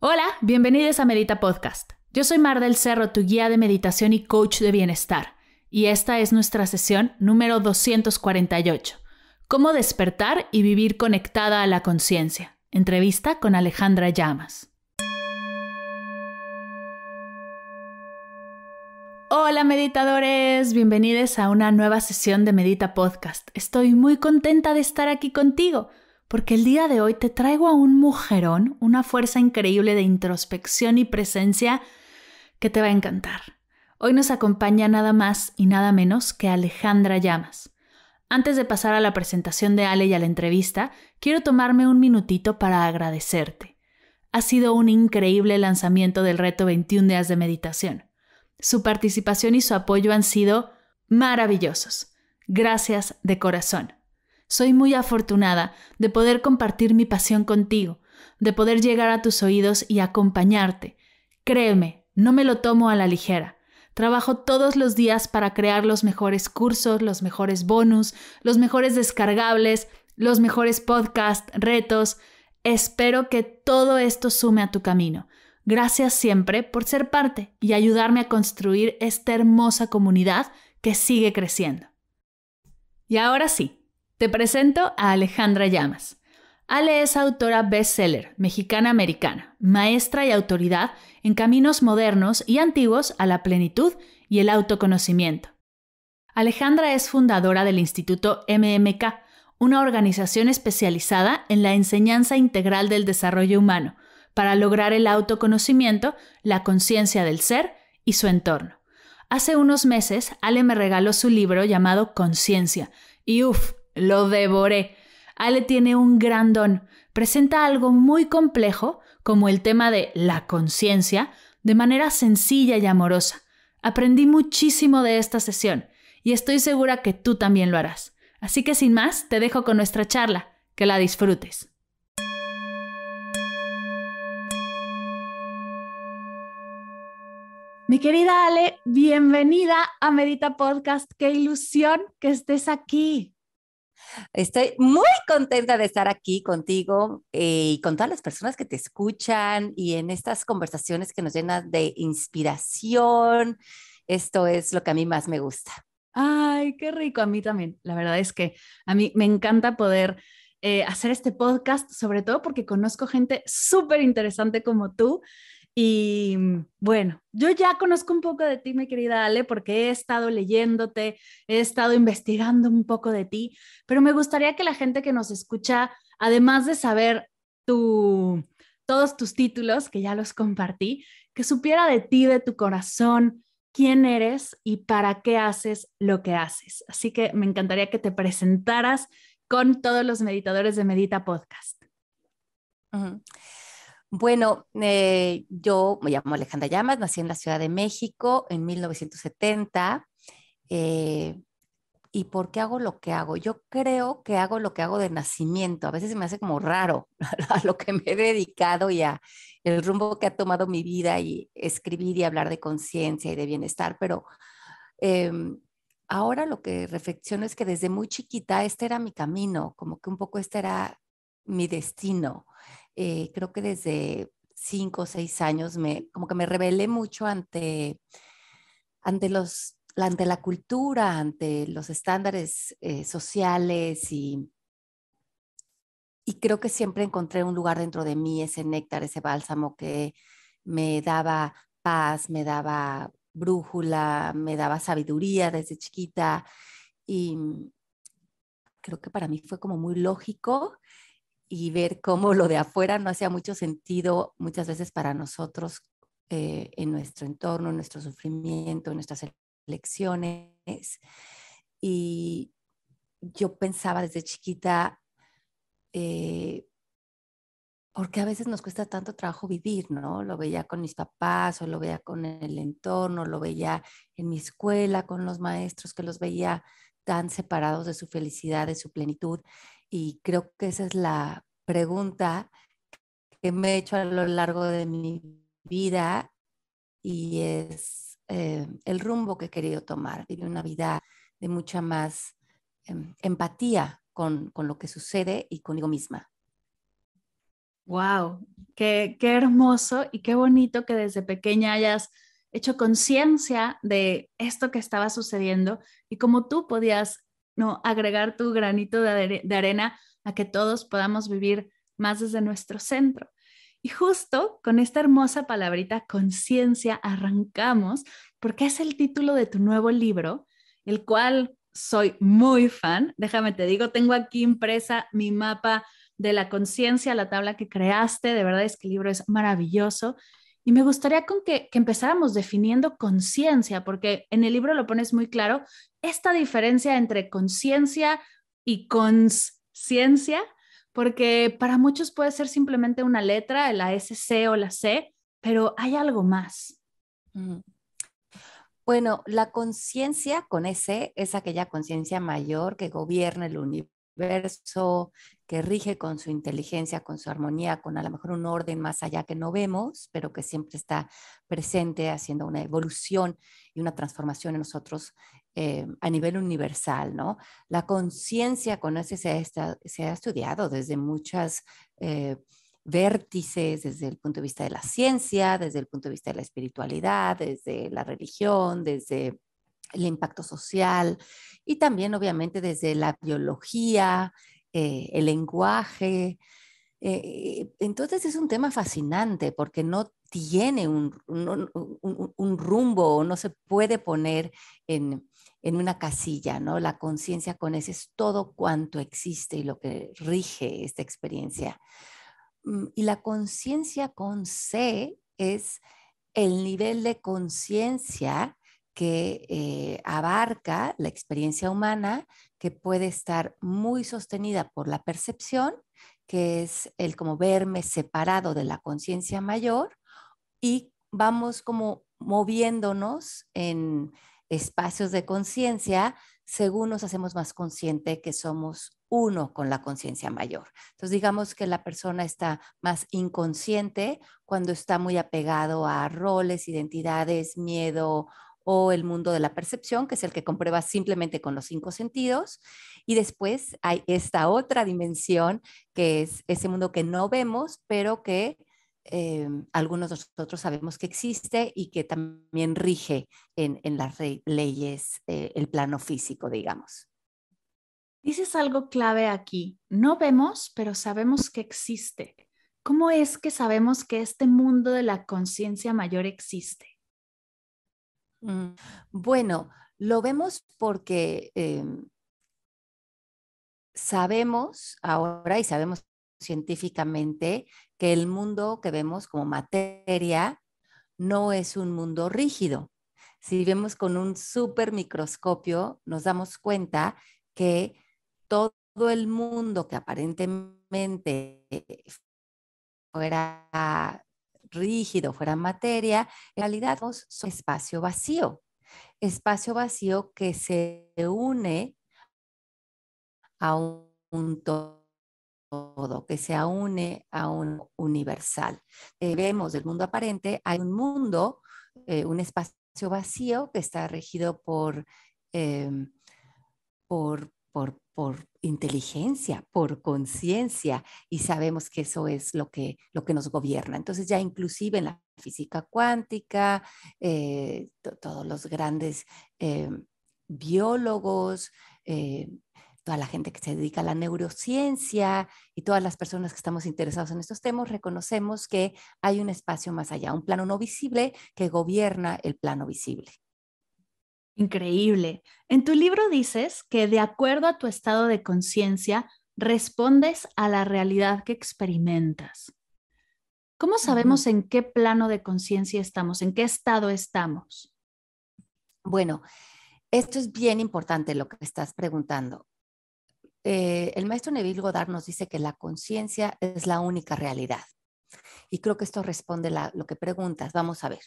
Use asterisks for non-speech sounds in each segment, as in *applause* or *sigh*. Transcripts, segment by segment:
Hola, bienvenidos a Medita Podcast. Yo soy Mar del Cerro, tu guía de meditación y coach de bienestar, y esta es nuestra sesión número 248, Cómo despertar y vivir conectada a la conciencia. Entrevista con Alejandra Llamas. Hola meditadores, bienvenidos a una nueva sesión de Medita Podcast. Estoy muy contenta de estar aquí contigo porque el día de hoy te traigo a un mujerón, una fuerza increíble de introspección y presencia que te va a encantar. Hoy nos acompaña nada más y nada menos que Alejandra Llamas. Antes de pasar a la presentación de Ale y a la entrevista, quiero tomarme un minutito para agradecerte. Ha sido un increíble lanzamiento del reto 21 días de meditación. Su participación y su apoyo han sido maravillosos. Gracias de corazón. Soy muy afortunada de poder compartir mi pasión contigo, de poder llegar a tus oídos y acompañarte. Créeme, no me lo tomo a la ligera. Trabajo todos los días para crear los mejores cursos, los mejores bonus, los mejores descargables, los mejores podcasts, retos. Espero que todo esto sume a tu camino. Gracias siempre por ser parte y ayudarme a construir esta hermosa comunidad que sigue creciendo. Y ahora sí, te presento a Alejandra Llamas. Ale es autora bestseller, mexicana-americana, maestra y autoridad en caminos modernos y antiguos a la plenitud y el autoconocimiento. Alejandra es fundadora del Instituto MMK, una organización especializada en la enseñanza integral del desarrollo humano, para lograr el autoconocimiento, la conciencia del ser y su entorno. Hace unos meses, Ale me regaló su libro llamado Conciencia, y uff, lo devoré. Ale tiene un gran don. Presenta algo muy complejo, como el tema de la conciencia, de manera sencilla y amorosa. Aprendí muchísimo de esta sesión y estoy segura que tú también lo harás. Así que sin más, te dejo con nuestra charla. Que la disfrutes. Mi querida Ale, bienvenida a Medita Podcast. Qué ilusión que estés aquí. Estoy muy contenta de estar aquí contigo eh, y con todas las personas que te escuchan y en estas conversaciones que nos llenan de inspiración. Esto es lo que a mí más me gusta. Ay, qué rico, a mí también. La verdad es que a mí me encanta poder eh, hacer este podcast, sobre todo porque conozco gente súper interesante como tú y mm, bueno, yo ya conozco un poco de ti, mi querida Ale, porque he estado leyéndote, he estado investigando un poco de ti, pero me gustaría que la gente que nos escucha, además de saber tu, todos tus títulos, que ya los compartí, que supiera de ti, de tu corazón, quién eres y para qué haces lo que haces. Así que me encantaría que te presentaras con todos los meditadores de Medita Podcast. Bueno, eh, yo me llamo Alejandra Llamas, nací en la Ciudad de México en 1970. Eh, ¿Y por qué hago lo que hago? Yo creo que hago lo que hago de nacimiento. A veces se me hace como raro *laughs* a lo que me he dedicado y al el rumbo que ha tomado mi vida y escribir y hablar de conciencia y de bienestar, pero em, ahora lo que reflexiono es que desde muy chiquita este era mi camino, como que un poco este era mi destino. Eh, creo que desde cinco o seis años, me, como que me rebelé mucho ante, ante, los, ante la cultura, ante los estándares eh, sociales y, y creo que siempre encontré un lugar dentro de mí, ese néctar, ese bálsamo que me daba paz, me daba brújula, me daba sabiduría desde chiquita y creo que para mí fue como muy lógico y ver cómo lo de afuera no hacía mucho sentido muchas veces para nosotros eh, en nuestro entorno, en nuestro sufrimiento, en nuestras elecciones. Y yo pensaba desde chiquita, eh, porque a veces nos cuesta tanto trabajo vivir, ¿no? Lo veía con mis papás o lo veía con el entorno, lo veía en mi escuela, con los maestros que los veía tan separados de su felicidad, de su plenitud. Y creo que esa es la pregunta que me he hecho a lo largo de mi vida y es eh, el rumbo que he querido tomar. Vivir una vida de mucha más em, empatía con, lo que sucede y conmigo misma. ¡Wow! Qué, qué hermoso y qué bonito que desde pequeña hayas hecho conciencia de esto que estaba sucediendo y cómo tú podías ¿no? Agregar tu granito de, de arena a que todos podamos vivir más desde nuestro centro. Y justo con esta hermosa palabrita conciencia arrancamos porque es el título de tu nuevo libro, el cual soy muy fan. Déjame te digo, tengo aquí impresa mi mapa de la conciencia, la tabla que creaste. De verdad es que el libro es maravilloso y me gustaría con que, empezáramos definiendo conciencia, porque en el libro lo pones muy claro, esta diferencia entre conciencia y conciencia, porque para muchos puede ser simplemente una letra, la SC o la C, pero hay algo más. Mm. Bueno, la conciencia con S es aquella conciencia mayor que gobierna el universo universo, que rige con su inteligencia, con su armonía, con a lo mejor un orden más allá que no vemos, pero que siempre está presente haciendo una evolución y una transformación en nosotros eh, a nivel universal, ¿no? La conciencia con ese se ha, estudiado desde muchas... Eh, vértices desde el punto de vista de la ciencia, desde el punto de vista de la espiritualidad, desde la religión, desde el impacto social y también obviamente desde la biología, eh, el lenguaje. Eh, entonces es un tema fascinante porque no tiene un, rumbo o no se puede poner en, una casilla, ¿no? La conciencia con ese es todo cuanto existe y lo que rige esta experiencia. Mm, y la conciencia con C es el nivel de conciencia que eh, abarca la experiencia humana, que puede estar muy sostenida por la percepción, que es el como verme separado de la conciencia mayor, y vamos como moviéndonos en espacios de conciencia según nos hacemos más consciente que somos uno con la conciencia mayor. Entonces digamos que la persona está más inconsciente cuando está muy apegado a roles, identidades, miedo o el mundo de la percepción, que es el que comprueba simplemente con los cinco sentidos. Y después hay esta otra dimensión, que es ese mundo que no vemos, pero que em, algunos de nosotros sabemos que existe y que también rige en, las leyes eh, el plano físico, digamos. Dices algo clave aquí. No vemos, pero sabemos que existe. ¿Cómo es que sabemos que este mundo de la conciencia mayor existe? Mm. Bueno, lo vemos porque em, sabemos ahora y sabemos científicamente que el mundo que vemos como materia no es un mundo rígido. Si vemos con un super microscopio, nos damos cuenta que todo el mundo que aparentemente fuera rígido, fuera materia, en realidad es espacio vacío, espacio vacío que se une a un todo, que se une a un universal. Eh, vemos del mundo aparente, hay un mundo, eh, un espacio vacío que está regido por, em, por, por por inteligencia, por conciencia, y sabemos que eso es lo que, lo que nos gobierna. Entonces ya inclusive en la física cuántica, eh, todos los grandes eh, biólogos, eh, toda la gente que se dedica a la neurociencia y todas las personas que estamos interesados en estos temas, reconocemos que hay un espacio más allá, un plano no visible que gobierna el plano visible. Increíble. En tu libro dices que de acuerdo a tu estado de conciencia, respondes a la realidad que experimentas. ¿Cómo sabemos en qué plano de conciencia estamos, en qué estado estamos? Bueno, esto es bien importante lo que estás preguntando. Eh, el maestro Neville Goddard nos dice que la conciencia es la única realidad. Y creo que esto responde a lo que preguntas. Vamos a ver.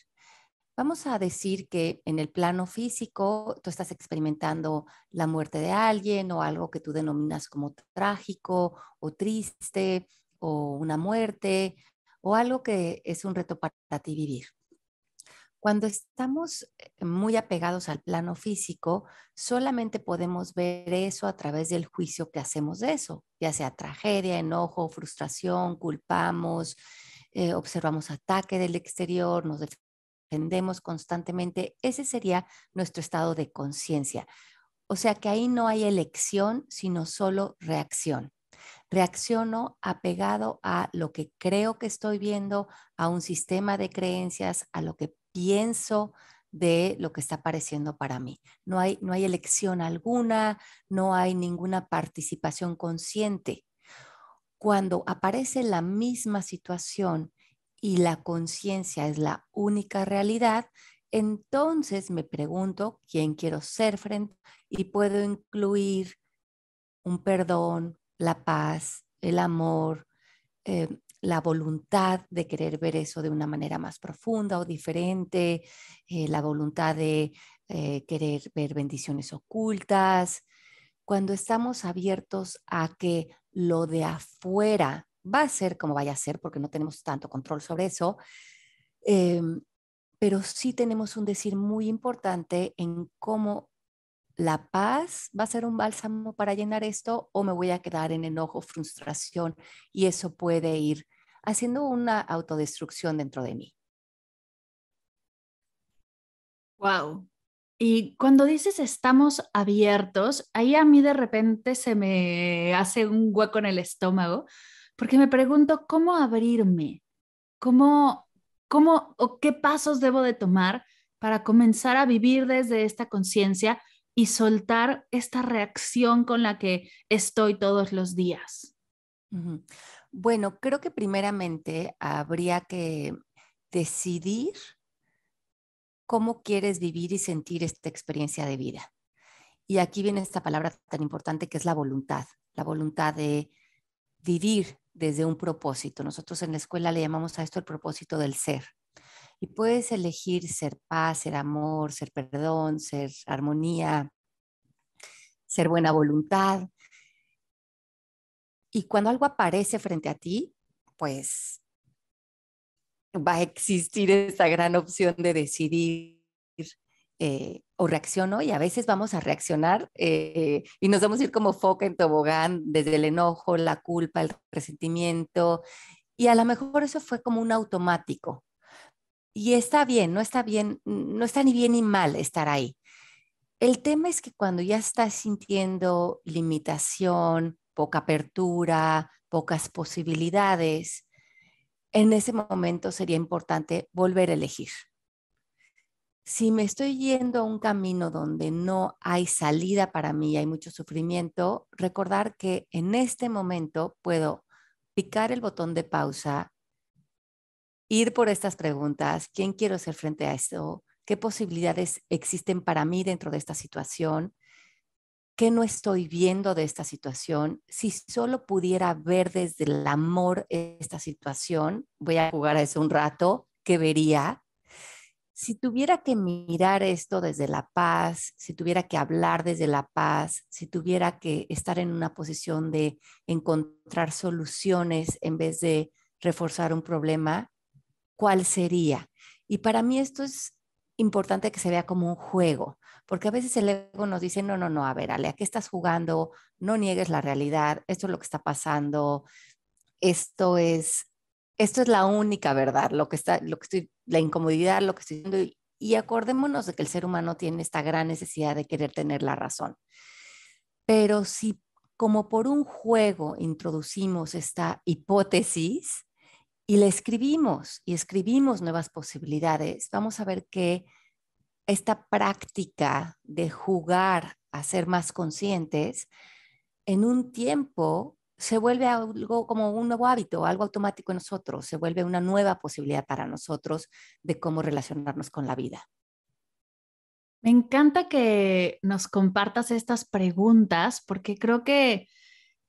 Vamos a decir que en el plano físico tú estás experimentando la muerte de alguien o algo que tú denominas como trágico o triste o una muerte o algo que es un reto para ti vivir. Cuando estamos eh, muy apegados al plano físico, solamente podemos ver eso a través del juicio que hacemos de eso, ya sea tragedia, enojo, frustración, culpamos, eh, observamos ataque del exterior, nos dependemos constantemente, ese sería nuestro estado de conciencia. O sea que ahí no hay elección, sino solo reacción. Reacciono apegado a lo que creo que estoy viendo, a un sistema de creencias, a lo que pienso de lo que está apareciendo para mí. No hay, no hay elección alguna, no hay ninguna participación consciente. Cuando aparece la misma situación y la conciencia es la única realidad, entonces me pregunto quién quiero ser frente y puedo incluir un perdón, la paz, el amor, eh, la voluntad de querer ver eso de una manera más profunda o diferente, eh, la voluntad de eh, querer ver bendiciones ocultas. Cuando estamos abiertos a que lo de afuera va a ser como vaya a ser, porque no tenemos tanto control sobre eso, em, pero sí tenemos un decir muy importante en cómo la paz va a ser un bálsamo para llenar esto o me voy a quedar en enojo, frustración y eso puede ir haciendo una autodestrucción dentro de mí. Wow. Y cuando dices estamos abiertos, ahí a mí de repente se me hace un hueco en el estómago, porque me pregunto cómo abrirme, cómo, cómo o qué pasos debo de tomar para comenzar a vivir desde esta conciencia y soltar esta reacción con la que estoy todos los días. Bueno, creo que primeramente habría que decidir cómo quieres vivir y sentir esta experiencia de vida. Y aquí viene esta palabra tan importante que es la voluntad, la voluntad de vivir desde un propósito. Nosotros en la escuela le llamamos a esto el propósito del ser. Y puedes elegir ser paz, ser amor, ser perdón, ser armonía, ser buena voluntad. Y cuando algo aparece frente a ti, pues va a existir esa gran opción de decidir eh, o reacciono y a veces vamos a reaccionar eh, y nos vamos a ir como foca en tobogán desde el enojo, la culpa, el resentimiento y a lo mejor eso fue como un automático. Y está bien, no está bien, no está ni bien ni mal estar ahí. El tema es que cuando ya estás sintiendo limitación, poca apertura, pocas posibilidades, en ese momento sería importante volver a elegir si me estoy yendo a un camino donde no hay salida para mí, hay mucho sufrimiento, recordar que en este momento puedo picar el botón de pausa, ir por estas preguntas, ¿quién quiero ser frente a esto? ¿Qué posibilidades existen para mí dentro de esta situación? ¿Qué no estoy viendo de esta situación? Si solo pudiera ver desde el amor esta situación, voy a jugar a eso un rato, ¿qué vería? si tuviera que mirar esto desde la paz, si tuviera que hablar desde la paz, si tuviera que estar en una posición de encontrar soluciones en vez de reforzar un problema, ¿cuál sería? Y para mí esto es importante que se vea como un juego, porque a veces el ego nos dice, no, no, no, a ver, Ale, qué estás jugando? No niegues la realidad, esto es lo que está pasando, esto es esto es la única verdad, lo que está, lo que estoy, la incomodidad, lo que estoy diciendo, y, y acordémonos de que el ser humano tiene esta gran necesidad de querer tener la razón. Pero si como por un juego introducimos esta hipótesis y la escribimos y escribimos nuevas posibilidades, vamos a ver que esta práctica de jugar a ser más conscientes en un tiempo se vuelve algo como un nuevo hábito, algo automático en nosotros, se vuelve una nueva posibilidad para nosotros de cómo relacionarnos con la vida. Me encanta que nos compartas estas preguntas porque creo que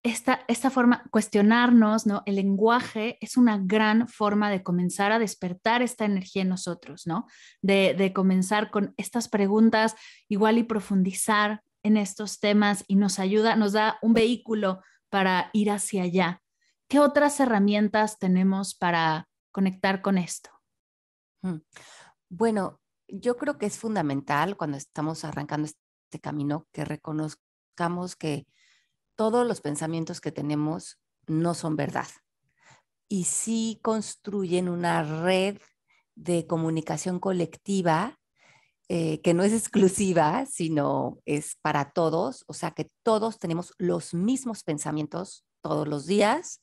esta, esta forma, cuestionarnos, ¿no? El lenguaje es una gran forma de comenzar a despertar esta energía en nosotros, ¿no? De, de comenzar con estas preguntas igual y profundizar en estos temas y nos ayuda, nos da un vehículo para ir hacia allá? ¿Qué otras herramientas tenemos para conectar con esto? Mm. Bueno, yo creo que es fundamental cuando estamos arrancando este camino que reconozcamos que todos los pensamientos que tenemos no son verdad y sí construyen una red de comunicación colectiva eh, que no es exclusiva, sino es para todos, o sea que todos tenemos los mismos pensamientos todos los días,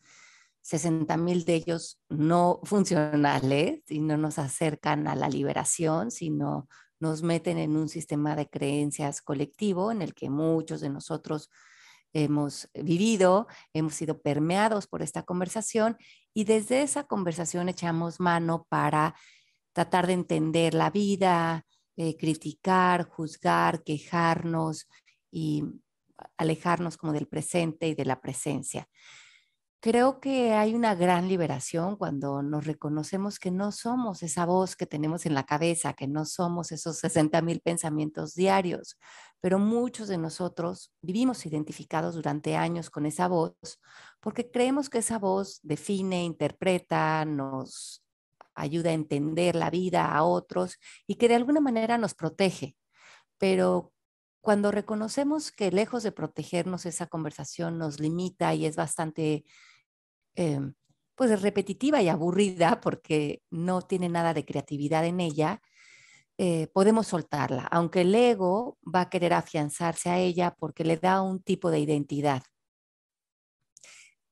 60 mil de ellos no funcionales y no nos acercan a la liberación, sino nos meten en un sistema de creencias colectivo en el que muchos de nosotros hemos vivido, hemos sido permeados por esta conversación y desde esa conversación echamos mano para tratar de entender la vida, eh, criticar, juzgar, quejarnos y alejarnos como del presente y de la presencia. Creo que hay una gran liberación cuando nos reconocemos que no somos esa voz que tenemos en la cabeza, que no somos esos 60.000 pensamientos diarios, pero muchos de nosotros vivimos identificados durante años con esa voz porque creemos que esa voz define, interpreta, nos ayuda a entender la vida a otros y que de alguna manera nos protege. Pero cuando reconocemos que lejos de protegernos esa conversación nos limita y es bastante em, pues repetitiva y aburrida porque no tiene nada de creatividad en ella, eh, podemos soltarla, aunque el ego va a querer afianzarse a ella porque le da un tipo de identidad.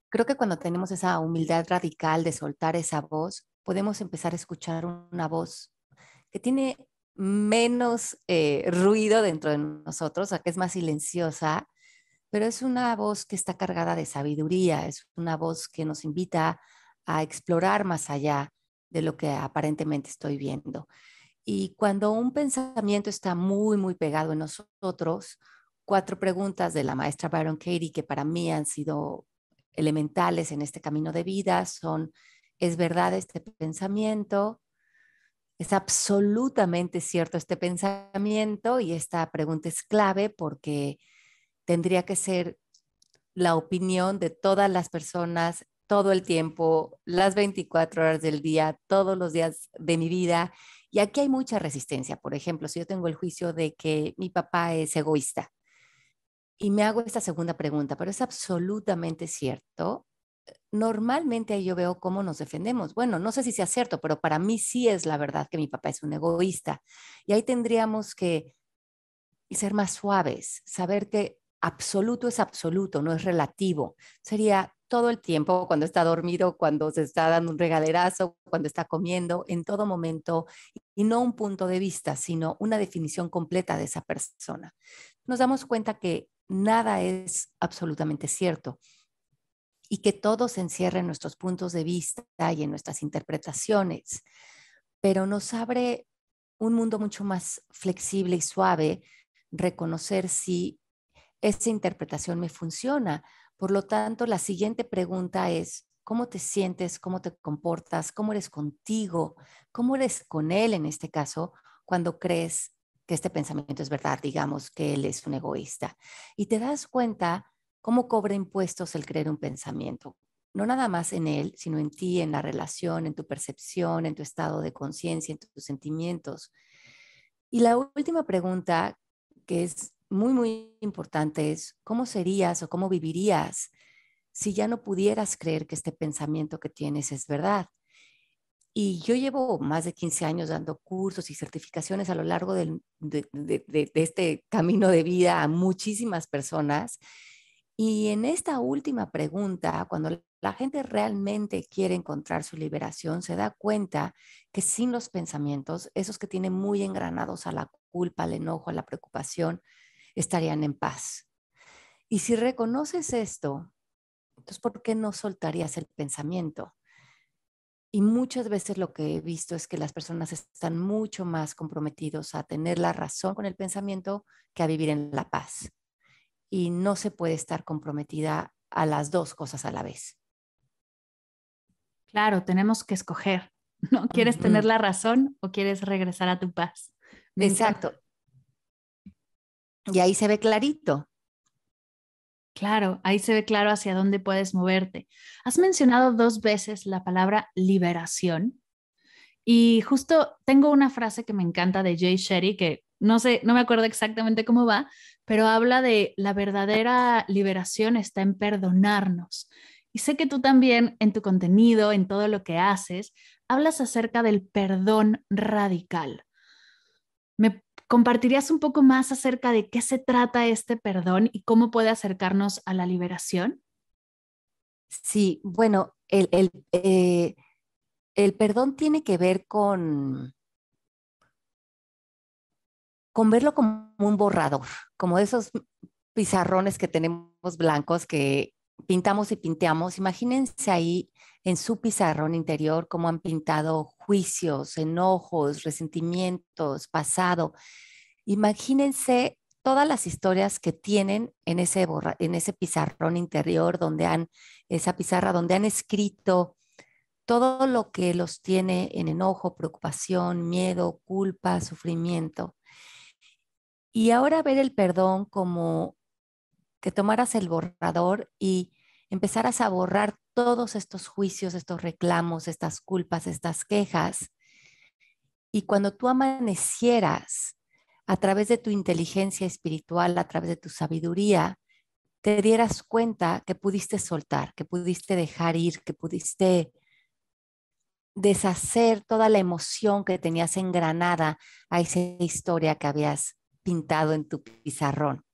Creo que cuando tenemos esa humildad radical de soltar esa voz, podemos empezar a escuchar una voz que tiene menos eh, ruido dentro de nosotros, o que es más silenciosa, pero es una voz que está cargada de sabiduría, es una voz que nos invita a explorar más allá de lo que aparentemente estoy viendo. Y cuando un pensamiento está muy, muy pegado en nosotros, cuatro preguntas de la maestra Byron Katie que para mí han sido elementales en este camino de vida son, es verdad este pensamiento, es absolutamente cierto este pensamiento y esta pregunta es clave porque tendría que ser la opinión de todas las personas todo el tiempo, las 24 horas del día, todos los días de mi vida. Y aquí hay mucha resistencia. Por ejemplo, si yo tengo el juicio de que mi papá es egoísta y me hago esta segunda pregunta, pero es absolutamente cierto, normalmente ahí yo veo cómo nos defendemos. Bueno, no sé si sea cierto, pero para mí sí es la verdad que mi papá es un egoísta. Y ahí tendríamos que ser más suaves, saber que absoluto es absoluto, no es relativo. Sería todo el tiempo, cuando está dormido, cuando se está dando un regalerazo, cuando está comiendo, en todo momento, y no un punto de vista, sino una definición completa de esa persona. Nos damos cuenta que nada es absolutamente cierto y que todo se en nuestros puntos de vista y en nuestras interpretaciones, pero nos abre un mundo mucho más flexible y suave, reconocer si esta interpretación me funciona. Por lo tanto, la siguiente pregunta es, ¿cómo te sientes? ¿Cómo te comportas? ¿Cómo eres contigo? ¿Cómo eres con él en este caso cuando crees que este pensamiento es verdad? Digamos que él es un egoísta. Y te das cuenta cómo cobra impuestos el creer un pensamiento. No nada más en él, sino en ti, en la relación, en tu percepción, en tu estado de conciencia, en tus sentimientos. Y la última pregunta, que es muy, muy importante, es cómo serías o cómo vivirías si ya no pudieras creer que este pensamiento que tienes es verdad. Y yo llevo más de 15 años dando cursos y certificaciones a lo largo de, de, este camino de vida a muchísimas personas y en esta última pregunta, cuando la gente realmente quiere encontrar su liberación, se da cuenta que sin los pensamientos, esos que tienen muy engranados a la culpa, al enojo, a la preocupación, estarían en paz. Y si reconoces esto, entonces, ¿por qué no soltarías el pensamiento? Y muchas veces lo que he visto es que las personas están mucho más comprometidos a tener la razón con el pensamiento que a vivir en la paz y no se puede estar comprometida a las dos cosas a la vez. Claro, tenemos que escoger, ¿no? ¿Quieres tener la razón o quieres regresar a tu paz? Exacto. Y ahí se ve clarito. Claro, ahí se ve claro hacia dónde puedes moverte. Has mencionado dos veces la palabra liberación y justo tengo una frase que me encanta de Jay Sherry que no sé, no me acuerdo exactamente cómo va, pero habla de la verdadera liberación está en perdonarnos. Y sé que tú también en tu contenido, en todo lo que haces, hablas acerca del perdón radical. ¿Me compartirías un poco más acerca de qué se trata este perdón y cómo puede acercarnos a la liberación? Sí, bueno, el, el eh, perdón tiene que ver con, con verlo como un borrador, como esos pizarrones que tenemos blancos que pintamos y pinteamos. Imagínense ahí en su pizarrón interior cómo han pintado juicios, enojos, resentimientos, pasado. Imagínense todas las historias que tienen en ese, en ese pizarrón interior, donde han, esa pizarra donde han escrito todo lo que los tiene en enojo, preocupación, miedo, culpa, sufrimiento. Y ahora ver el perdón como que tomaras el borrador y empezaras a borrar todos estos juicios, estos reclamos, estas culpas, estas quejas. Y cuando tú amanecieras a través de tu inteligencia espiritual, a través de tu sabiduría, te dieras cuenta que pudiste soltar, que pudiste dejar ir, que pudiste deshacer toda la emoción que tenías engranada a esa historia que habías pintado en tu pizarrón.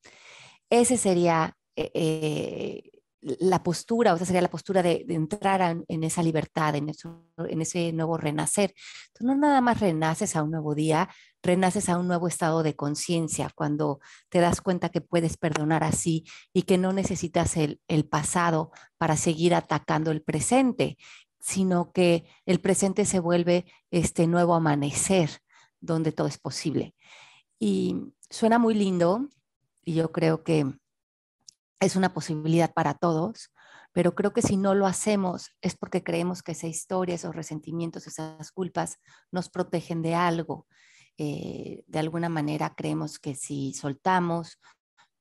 Ese sería eh, eh, la postura, o sea, sería la postura de, entrar en, esa libertad, en, eso, en ese nuevo renacer. Tú no nada más renaces a un nuevo día, renaces a un nuevo estado de conciencia cuando te das cuenta que puedes perdonar así y que no necesitas el, el pasado para seguir atacando el presente, sino que el presente se vuelve este nuevo amanecer donde todo es posible. Y, suena muy lindo y yo creo que es una posibilidad para todos, pero creo que si no lo hacemos es porque creemos que esa historia, esos resentimientos, esas culpas nos protegen de algo. Eh, de alguna manera creemos que si soltamos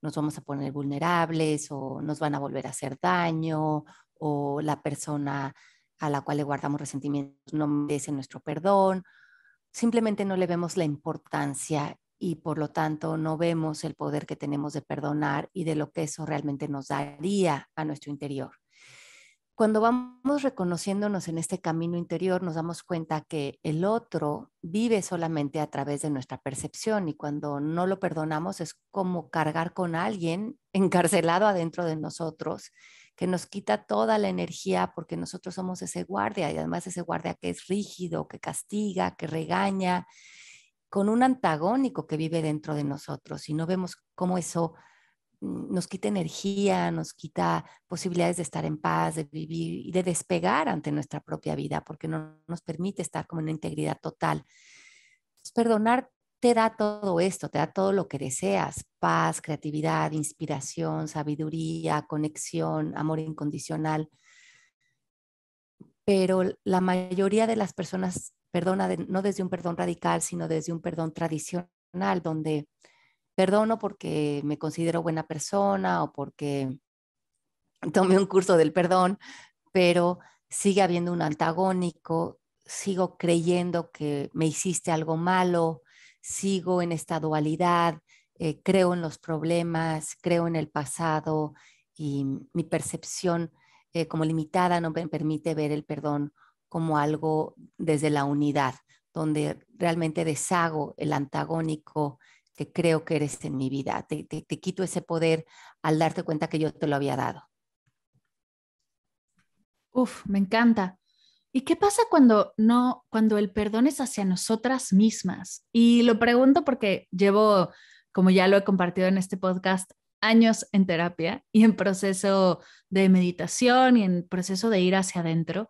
nos vamos a poner vulnerables o nos van a volver a hacer daño o la persona a la cual le guardamos resentimientos no merece nuestro perdón. Simplemente no le vemos la importancia y por lo tanto no vemos el poder que tenemos de perdonar y de lo que eso realmente nos daría a nuestro interior. Cuando vamos reconociéndonos en este camino interior, nos damos cuenta que el otro vive solamente a través de nuestra percepción y cuando no lo perdonamos es como cargar con alguien *laughs* encarcelado adentro de nosotros que nos quita toda la energía porque nosotros somos ese guardia y además ese guardia que es rígido, que castiga, que regaña, con un antagónico que vive dentro de nosotros y no vemos cómo eso mm, nos quita energía, nos quita posibilidades de estar en paz, de vivir y de despegar ante nuestra propia vida, porque no nos permite estar como en una integridad total. perdonar te da todo esto, te da todo lo que deseas, paz, creatividad, inspiración, sabiduría, conexión, amor incondicional. Pero la mayoría de las personas perdona no desde un perdón radical, sino desde un perdón tradicional, donde perdono porque me considero buena persona o porque tomé un curso del perdón, pero sigue habiendo un antagónico, sigo creyendo que me hiciste algo malo, sigo en esta dualidad, eh, creo en los problemas, creo en el pasado y mi percepción eh, como limitada no me permite ver el perdón como algo desde la unidad, donde realmente deshago el antagónico que creo que eres en mi vida. Te, quito ese poder al darte cuenta que yo te lo había dado. Uf, me encanta. ¿Y qué pasa cuando no, cuando el perdón es hacia nosotras mismas? Y lo pregunto porque llevo, como ya lo he compartido en este podcast, años en terapia y en proceso de meditación y en proceso de ir hacia adentro.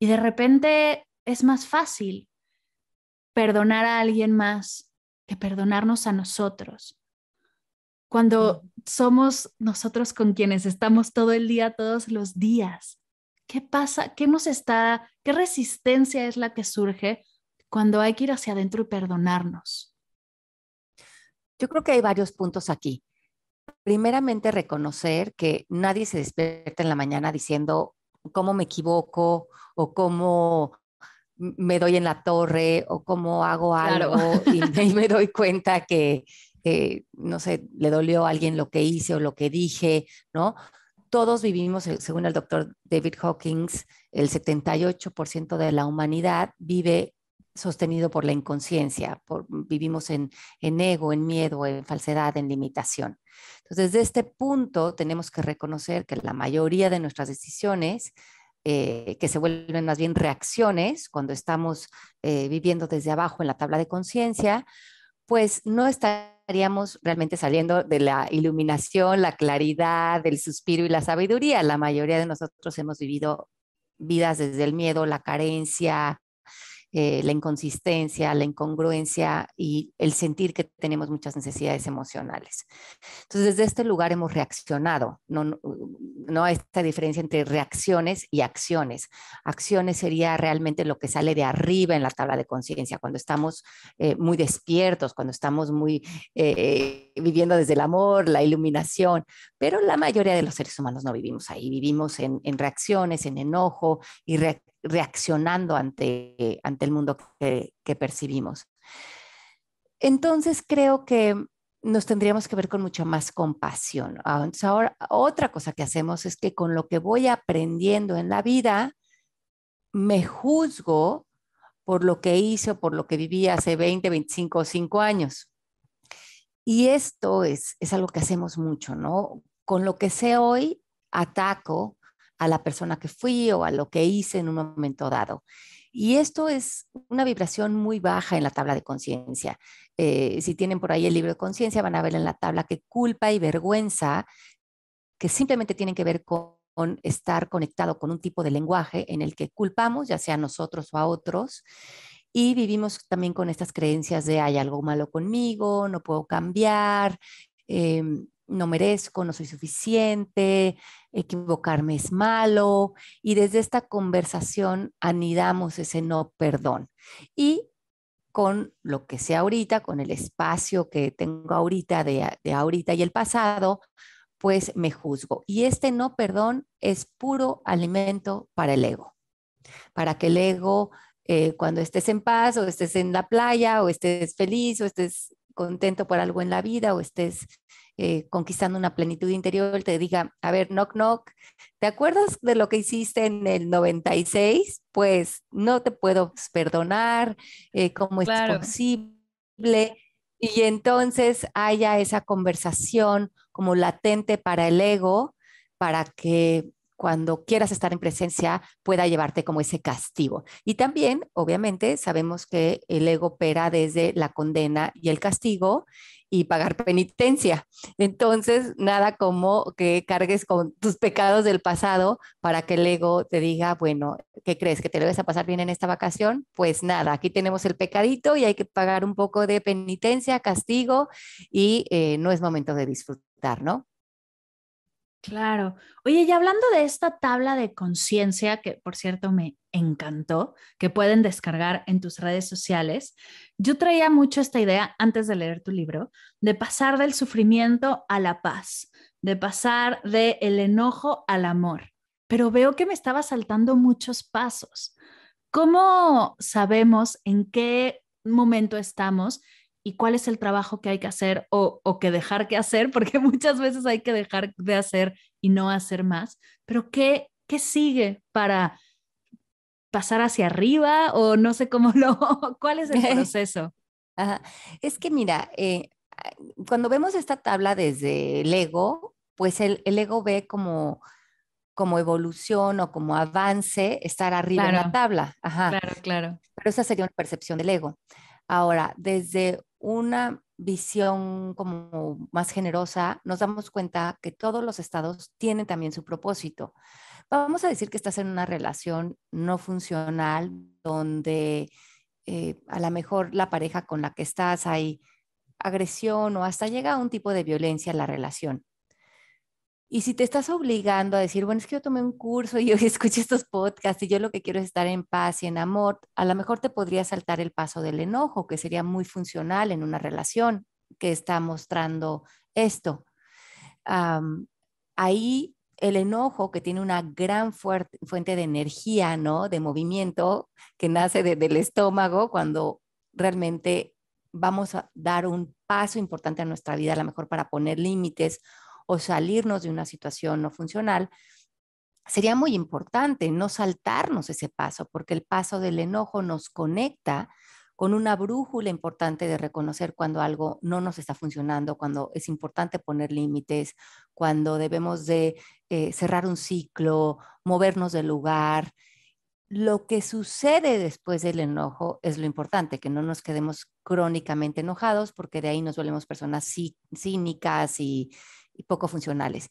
Y de repente es más fácil perdonar a alguien más que perdonarnos a nosotros. Cuando somos nosotros con quienes estamos todo el día, todos los días, ¿qué pasa? ¿Qué nos está? ¿Qué resistencia es la que surge cuando hay que ir hacia adentro y perdonarnos? Yo creo que hay varios puntos aquí. Primeramente, reconocer que nadie se despierta en la mañana diciendo, cómo me equivoco o cómo me doy en la torre o cómo hago algo y, *laughs* me, doy cuenta que, eh, no sé, le dolió a alguien lo que hice o lo que dije, ¿no? Todos vivimos, eh, según el doctor David Hawkins, el 78% de la humanidad vive sostenido por la inconsciencia, mm, vivimos en, ego, en miedo, en falsedad, en limitación. Entonces, desde este punto tenemos que reconocer que la mayoría de nuestras decisiones eh, que se vuelven más bien reacciones cuando estamos eh, viviendo desde abajo en la tabla de conciencia, pues no estaríamos realmente saliendo de la iluminación, la claridad, el suspiro y la sabiduría. La mayoría de nosotros hemos vivido vidas desde el miedo, la carencia, eh, la inconsistencia, la incongruencia y el sentir que tenemos muchas necesidades emocionales. Entonces, desde este lugar hemos reaccionado, no, no a esta diferencia entre reacciones y acciones. Acciones sería realmente lo que sale de arriba en la tabla de conciencia, cuando estamos eh, muy despiertos, cuando estamos muy eh, viviendo desde el amor, la iluminación, pero la mayoría de los seres humanos no vivimos ahí, vivimos en, en reacciones, en enojo y reacciones reaccionando ante, ante el mundo que, percibimos. Entonces creo que nos tendríamos que ver con mucha más compasión. Ah, ahora, otra cosa que hacemos es que con lo que voy aprendiendo en la vida, me juzgo por lo que hice o por lo que viví hace 20, 25 o 5 años. Y esto es, es algo que hacemos mucho, ¿no? Con lo que sé hoy, ataco a la persona que fui o a lo que hice en un momento dado. Y esto es una vibración muy baja en la tabla de conciencia. Eh, si tienen por ahí el libro de conciencia, van a ver en la tabla que culpa y vergüenza, que simplemente tienen que ver con, estar conectado con un tipo de lenguaje en el que culpamos, ya sea a nosotros o a otros, y vivimos también con estas creencias de hay algo malo conmigo, no puedo cambiar, eh, no merezco, no soy suficiente, equivocarme es malo. Y desde esta conversación anidamos ese no perdón. Y con lo que sea ahorita, con el espacio que tengo ahorita, de, ahorita y el pasado, pues me juzgo. Y este no perdón es puro alimento para el ego, para que el ego eh, cuando estés en paz o estés en la playa o estés feliz o estés contento por algo en la vida o estés eh, conquistando una plenitud interior, te diga, a ver, knock, knock, ¿te acuerdas de lo que hiciste en el 96? Pues no te puedo perdonar, eh, ¿cómo es posible? Y entonces haya esa conversación como latente para el ego, para que cuando quieras estar en presencia pueda llevarte como ese castigo. Y también, obviamente, sabemos que el ego opera desde la condena y el castigo y pagar penitencia. Entonces, nada como que cargues con tus pecados del pasado para que el ego te diga, bueno, ¿qué crees? ¿Que te lo vas a pasar bien en esta vacación? Pues nada, aquí tenemos el pecadito y hay que pagar un poco de penitencia, castigo y eh, no es momento de disfrutar, ¿no? Claro. Oye, y hablando de esta tabla de conciencia, que por cierto me encantó, que pueden descargar en tus redes sociales, yo traía mucho esta idea antes de leer tu libro, de pasar del sufrimiento a la paz, de pasar del el enojo al amor, pero veo que me estaba saltando muchos pasos. ¿Cómo sabemos en qué momento estamos y cuál es el trabajo que hay que hacer o, que dejar que hacer, *laughs* porque muchas veces hay que dejar de hacer y no hacer más, pero ¿qué, qué sigue para pasar hacia arriba o no sé cómo *laughs* lo, cuál es el *laughs* proceso? Es que mira, eh, cuando vemos esta tabla desde el ego, pues el, ego ve como como evolución o como avance estar arriba en la tabla. Ajá. Claro, claro. Pero esa sería una percepción del ego. Ahora, desde una visión como más generosa, nos damos cuenta que todos los estados tienen también su propósito. Vamos a decir que estás en una relación no funcional donde eh, a lo mejor la pareja con la que estás hay agresión o hasta llega a un tipo de violencia en la relación. Y si te estás obligando a decir, bueno, es que yo tomé un curso y hoy *laughs* escuché estos podcasts y yo lo que quiero es estar en paz y en amor, a lo mejor te podría saltar el paso del enojo, que sería muy funcional en una relación que está mostrando esto. ahí el enojo, que tiene una gran fuente de energía, ¿no? De movimiento que nace del estómago cuando realmente vamos a dar un paso importante a nuestra vida, a lo mejor para poner límites o salirnos de una situación no funcional, sería muy importante no saltarnos ese paso, porque el paso del enojo nos conecta con una brújula importante de reconocer cuando algo no nos está funcionando, cuando es importante poner límites, cuando debemos de eh, cerrar un ciclo, movernos del lugar. Lo que sucede después del enojo es lo importante, que no nos quedemos crónicamente enojados, porque de ahí nos volvemos personas cínicas y y poco funcionales.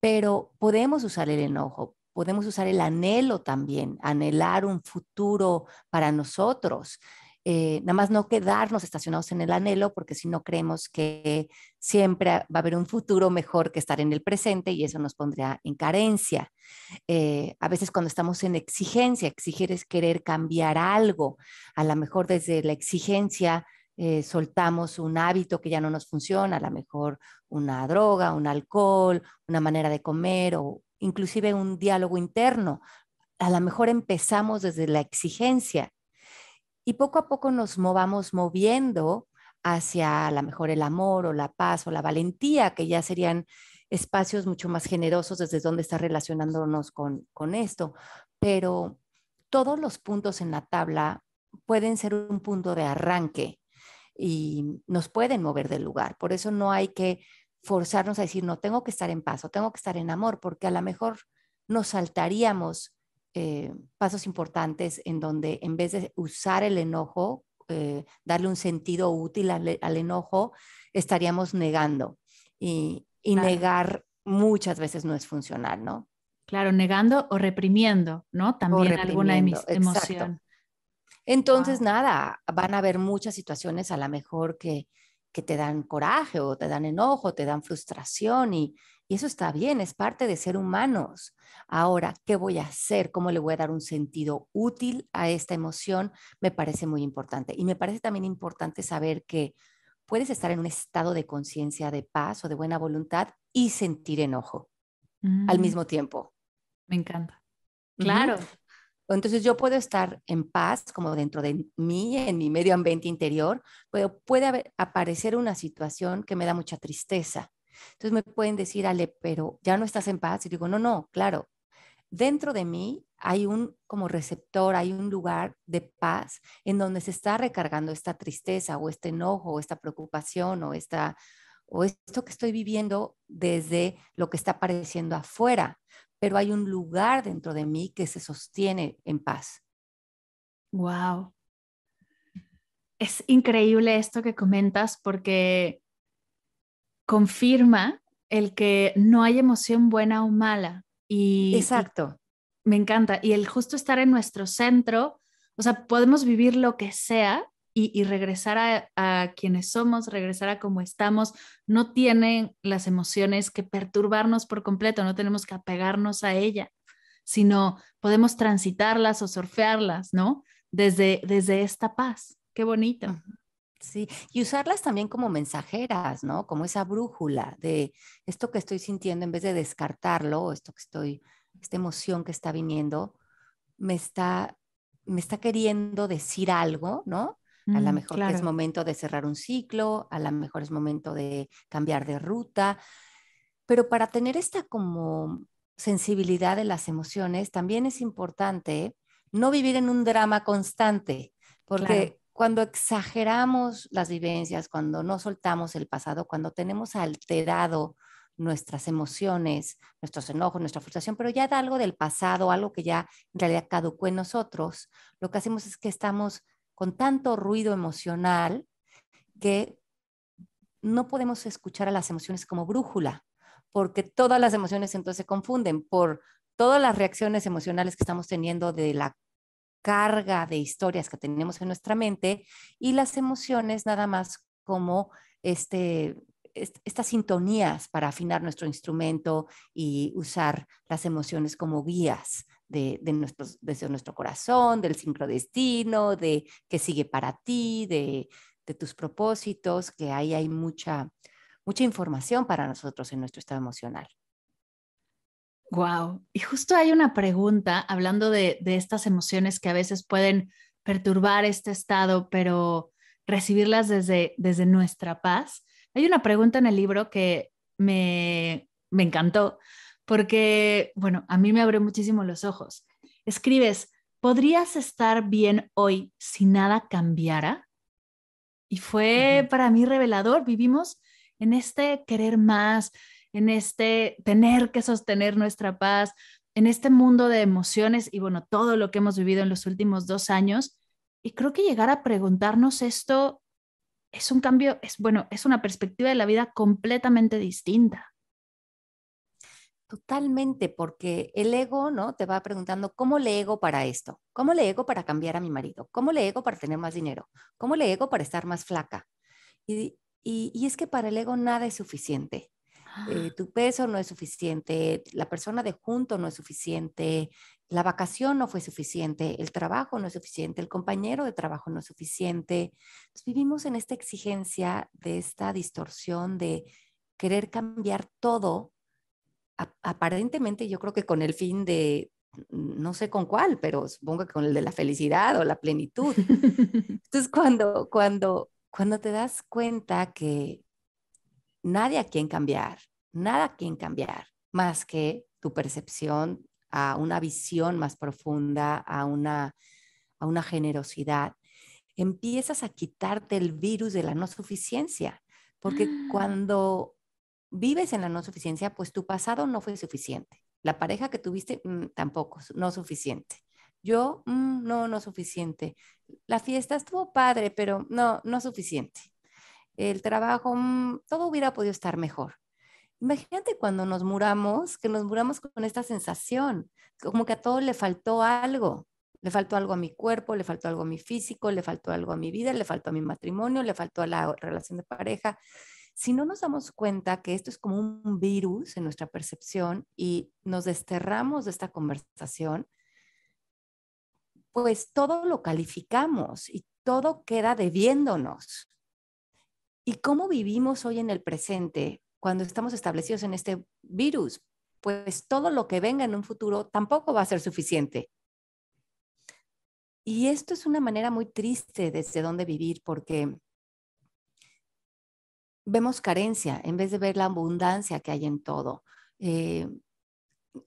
Pero podemos usar el enojo, podemos usar el anhelo también, anhelar un futuro para nosotros. Eh, nada más no quedarnos estacionados en el anhelo, porque si no creemos que siempre va a haber un futuro mejor que estar en el presente y eso nos pondría en carencia. Eh, a veces cuando estamos en exigencia, exigir es querer cambiar algo, a lo mejor desde la exigencia eh, soltamos un hábito que ya no nos funciona, a lo mejor una droga, un alcohol, una manera de comer o inclusive un diálogo interno. A lo mejor empezamos desde la exigencia y poco a poco nos movamos moviendo hacia a lo mejor el amor o la paz o la valentía, que ya serían espacios mucho más generosos desde donde está relacionándonos con esto. Pero todos los puntos en la tabla pueden ser un punto de arranque y nos pueden mover del lugar. Por eso no hay que forzarnos a decir, no, tengo que estar en paz o tengo que estar en amor, porque a lo mejor nos saltaríamos eh, pasos importantes en donde en vez de usar el enojo, eh, darle un sentido útil al, enojo, estaríamos negando. Y, negar muchas veces no es funcional, ¿no? Claro, negando o reprimiendo, ¿no? También alguna emoción. Entonces, nada, van a haber muchas situaciones a lo mejor que, te dan coraje o te dan enojo, te dan frustración y, eso está bien, es parte de ser humanos. Ahora, ¿qué voy a hacer? ¿Cómo le voy a dar un sentido útil a esta emoción? Me parece muy importante. Y me parece también importante saber que puedes estar en un estado de conciencia, de paz o de buena voluntad y sentir enojo al mm. mismo tiempo. Me encanta. Claro. Entonces yo puedo estar en paz, como dentro de mí, en mi medio ambiente interior, pero puede aparecer una situación que me da mucha tristeza. Entonces me pueden decir, Ale, pero ya no estás en paz. Y digo, no, no, claro. Dentro de mí hay un como receptor, hay un lugar de paz en donde se está recargando esta tristeza o este enojo o esta preocupación o esta o esto que estoy viviendo desde lo que está apareciendo afuera pero hay un lugar dentro de mí que se sostiene en paz. Wow. Es increíble esto que comentas porque confirma el que no hay emoción buena o mala. Y, Exacto. me encanta. Y el justo estar en nuestro centro, o sea, podemos vivir lo que sea y, regresar a, quienes somos, regresar a cómo estamos, no tienen las emociones que perturbarnos por completo, no tenemos que apegarnos a ella, sino podemos transitarlas o surfearlas, ¿no? Desde, desde esta paz. Qué bonito. Sí, y usarlas también como mensajeras, ¿no? Como esa brújula de esto que estoy sintiendo, en vez de descartarlo, esto que estoy, esta emoción que está viniendo, me está, me está queriendo decir algo, ¿no? a lo mm, mejor es momento de cerrar un ciclo, a lo mejor es momento de cambiar de ruta, pero para tener esta como sensibilidad de las emociones, también es importante no vivir en un drama constante, porque cuando exageramos las vivencias, cuando no soltamos el pasado, cuando tenemos alterado nuestras emociones, nuestros enojos, nuestra frustración, pero ya da algo del pasado, algo que ya en realidad caducó en nosotros, lo que hacemos es que estamos con tanto ruido emocional que no podemos escuchar a las emociones como brújula, porque todas las emociones entonces se confunden por todas las reacciones emocionales que estamos teniendo de la carga de historias que tenemos en nuestra mente y las emociones nada más como este, estas sintonías para afinar nuestro instrumento y usar las emociones como guías de, desde nuestro corazón, del sincrodestino, de qué sigue para ti, de, tus propósitos, que ahí hay mucha, mucha información para nosotros en nuestro estado emocional. Wow. Y justo hay una pregunta hablando de, de estas emociones que a veces pueden perturbar este estado, pero recibirlas desde, desde nuestra paz. Hay una pregunta en el libro que me, me encantó, porque, bueno, a mí me abrió muchísimo los ojos. Escribes, ¿podrías estar bien hoy si nada cambiara? Y fue para mí revelador. Vivimos en este querer más, en este tener que sostener nuestra paz, en este mundo de emociones y bueno, todo lo que hemos vivido en los últimos dos años. Y creo que llegar a preguntarnos esto es un cambio, es bueno, es una perspectiva de la vida completamente distinta. Totalmente, porque el ego, ¿no? Te va preguntando, ¿cómo le ego para esto? ¿Cómo le ego para cambiar a mi marido? ¿Cómo le ego para tener más dinero? ¿Cómo le ego para estar más flaca? Y, y, y es que para el ego nada es suficiente. Eh, ah. tu peso no es suficiente, la persona de junto no es suficiente, la vacación no fue suficiente, el trabajo no es suficiente, el compañero de trabajo no es suficiente. vivimos en esta exigencia de esta distorsión de querer cambiar todo aparentemente yo creo que con el fin de, no sé con cuál, pero supongo que con el de la felicidad o la plenitud. *laughs* Entonces, cuando, cuando, cuando te das cuenta que nadie a quien cambiar, nada a quien cambiar, más que tu percepción a una visión más profunda, a una, a una generosidad, empiezas a quitarte el virus de la no suficiencia. Porque ah. cuando vives en la no suficiencia, pues tu pasado no fue suficiente. La pareja que tuviste mm, tampoco, no suficiente. Yo, mm, no, no suficiente. La fiesta estuvo padre, pero no, no suficiente. El trabajo, mm, todo hubiera podido estar mejor. Imagínate cuando nos muramos, que nos muramos con esta sensación, como que a todo le faltó algo. Le faltó algo a mi cuerpo, le faltó algo a mi físico, le faltó algo a mi vida, le faltó a mi matrimonio, le faltó a la relación de pareja, si no nos damos cuenta que esto es como un virus en nuestra percepción y nos desterramos de esta conversación, pues todo lo calificamos y todo queda debiéndonos. ¿Y cómo vivimos hoy en el presente cuando estamos establecidos en este virus? Pues todo lo que venga en un futuro tampoco va a ser suficiente. Y esto es una manera muy triste desde donde vivir porque vemos carencia en vez de ver la abundancia que hay en todo. Eh,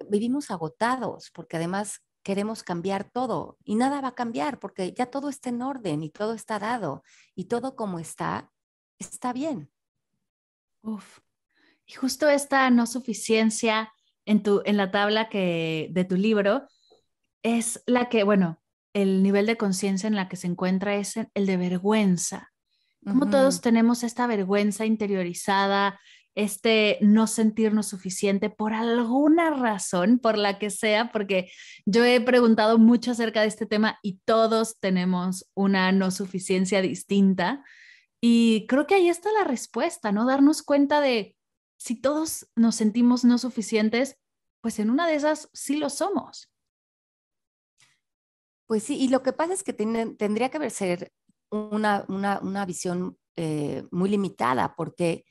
vivimos agotados porque además queremos cambiar todo y nada va a cambiar porque ya todo está en orden y todo está dado y todo como está, está bien. Uf. Y justo esta no suficiencia en, en la tabla que, de tu libro es la que, bueno, el nivel de conciencia en la que se encuentra es el de vergüenza. Como todos tenemos esta vergüenza interiorizada, este no sentirnos suficiente por alguna razón, por la que sea, porque yo he preguntado mucho acerca de este tema y todos tenemos una no suficiencia distinta. Y creo que ahí está la respuesta, ¿no? Darnos cuenta de si todos nos sentimos no suficientes, pues en una de esas sí lo somos. Pues sí, y lo que pasa es que tendría que ser una, visión eh, muy limitada, porque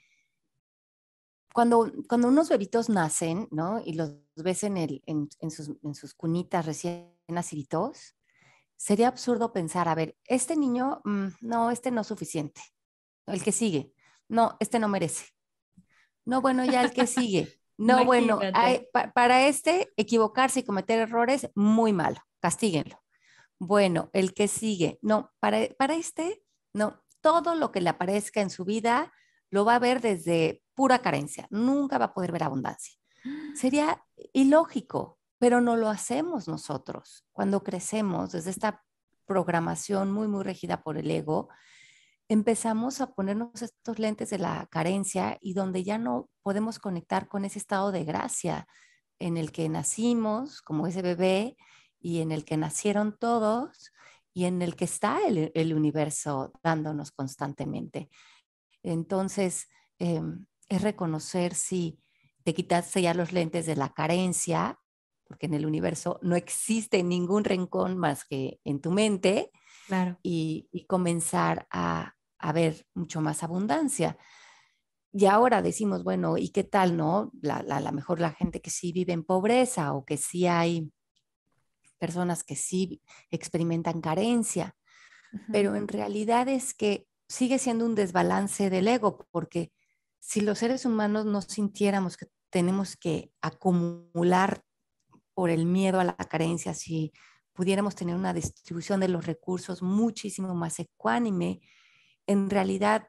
cuando, unos bebitos nacen, ¿no? Y los ves en, el, en, sus, en cunitas recién nacidos, sería absurdo pensar, a ver, este niño, mm, no, este no es suficiente. El que sigue, no, este no merece. No, bueno, ya el que sigue. *laughs* No, bueno, para este equivocarse y cometer errores, muy malo, castíguenlo bueno, el que sigue, no, para, para este, no, todo lo que le aparezca en su vida lo va a ver desde pura carencia, nunca va a poder ver abundancia. *gasps* Sería ilógico, pero no lo hacemos nosotros. Cuando crecemos desde esta programación muy, muy regida por el ego, empezamos a ponernos estos lentes de la carencia y donde ya no podemos conectar con ese estado de gracia en el que nacimos como ese bebé y en el que nacieron todos y en el que está el, universo dándonos constantemente. Entonces, em, es reconocer si te quitaste ya los lentes de la carencia, porque en el universo no existe ningún rincón más que en tu mente, y, comenzar a, a, ver mucho más abundancia. Y ahora decimos, bueno, ¿y qué tal, no? La, la, mejor la gente que sí vive en pobreza o que sí hay personas que sí experimentan carencia, pero en realidad es que sigue siendo un desbalance del ego, porque si los seres humanos no sintiéramos que tenemos que acumular por el miedo a la carencia, si pudiéramos tener una distribución de los recursos muchísimo más ecuánime, en realidad